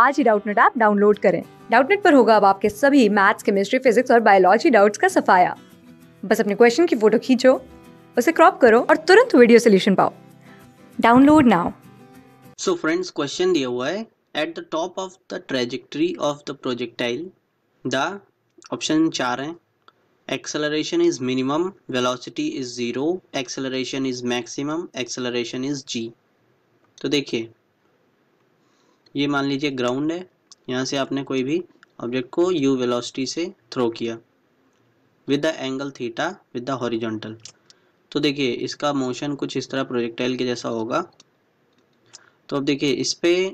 आज ही Doubtnut app download करें डाउटनेट पर होगा अब आपके सभी मैथ्स केमिस्ट्री फिजिक्स और बायोलॉजी डाउट्स का सफाया बस अपने क्वेश्चन की फोटो खींचो उसे क्रॉप करो और तुरंत वीडियो सोल्यूशन पाओ download now so friends question दिया हुआ है at the top of the trajectory of the projectile the option चार हैं acceleration is minimum velocity is zero acceleration is maximum acceleration is G तो देखिए ये मान लीजिए ग्राउंड है यहाँ से आपने कोई भी ऑब्जेक्ट को यू वेलोसिटी से थ्रो किया with the angle theta with the horizontal तो देखिए इसका मोशन कुछ इस तरह प्रोजेक्टाइल के जैसा होगा तो अब देखिए इस पर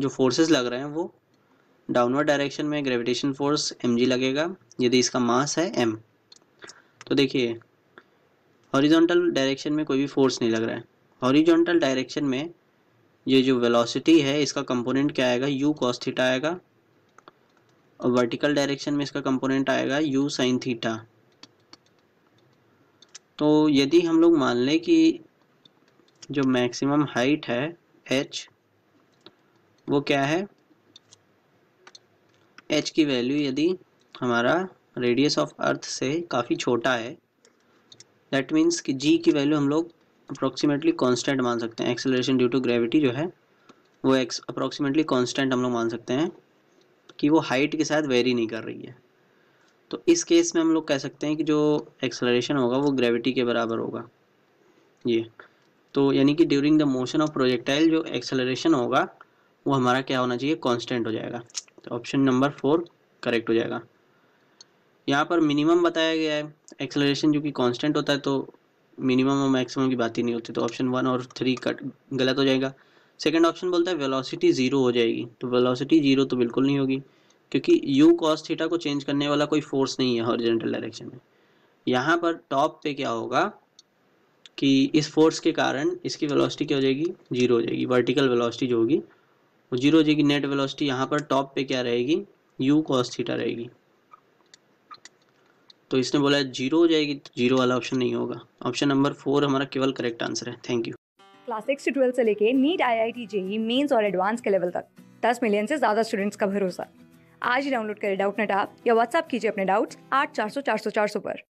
जो फोर्सेस लग रहे हैं वो डाउनवर्ड डायरेक्शन में ग्रेविटेशन फोर्स एम लगेगा यदि इसका मास है एम तो देखिए हॉरिजॉन्टल डायरेक्शन में कोई भी फोर्स नहीं लग रहा है हॉरिजॉन्टल डायरेक्शन में ये जो वेलोसिटी है इसका कंपोनेंट क्या आएगा यू कॉस थीटा आएगा और वर्टिकल डायरेक्शन में इसका कंपोनेंट आएगा यू साइन थीटा तो यदि हम लोग मान लें कि जो मैक्सिमम हाइट है एच वो क्या है एच की वैल्यू यदि हमारा रेडियस ऑफ अर्थ से काफ़ी छोटा है दैट मीन्स कि जी की वैल्यू हम लोग अप्रोक्सीमेटली कांस्टेंट मान सकते हैं एक्सेलरेशन ड्यू टू ग्रेविटी जो है वो एक्स अप्रोक्सीमेटली कांस्टेंट हम लोग मान सकते हैं कि वो हाइट के साथ वेरी नहीं कर रही है तो इस केस में हम लोग कह सकते हैं कि जो एक्सेलरेशन होगा वो ग्रेविटी के बराबर होगा ये तो यानी कि during the motion of projectile जो एक्सेलरेशन होगा वो हमारा क्या होना चाहिए कॉन्स्टेंट हो जाएगा तो ऑप्शन नंबर फोर करेक्ट हो जाएगा यहाँ पर मिनिमम बताया गया है एक्सेलरेशन जो कि कांस्टेंट होता है तो मिनिमम और मैक्सिमम की बात ही नहीं होती तो ऑप्शन वन और थ्री कट गलत हो जाएगा सेकेंड ऑप्शन बोलता है वेलोसिटी ज़ीरो हो जाएगी तो वेलोसिटी ज़ीरो तो बिल्कुल नहीं होगी क्योंकि यू कॉस थीटा को चेंज करने वाला कोई फोर्स नहीं है हॉरिजेंटल डायरेक्शन में यहाँ पर टॉप पे क्या होगा कि इस फोर्स के कारण इसकी वेलोसिटी क्या हो जाएगी जीरो हो जाएगी वर्टिकल वेलोसिटी जो होगी वो जीरो हो जाएगी नेट वेलोसिटी यहाँ पर टॉप पे क्या रहेगी यू कॉस थीटा रहेगी तो इसने बोला जीरो हो जाएगी तो जीरो वाला ऑप्शन नहीं होगा ऑप्शन नंबर फोर हमारा केवल करेक्ट आंसर है थैंक यू क्लास सिक्स से ट्वेल्थ से लेके NEET I I T JEE Mains और एडवांस के लेवल तक दस मिलियन से ज़्यादा स्टूडेंट्स का भरोसा आज ही डाउनलोड करें डाउट नेट आप या व्हाट्सअप कीजिए अपने डाउट्स आठ चार सौ चार सौ चार सौ पर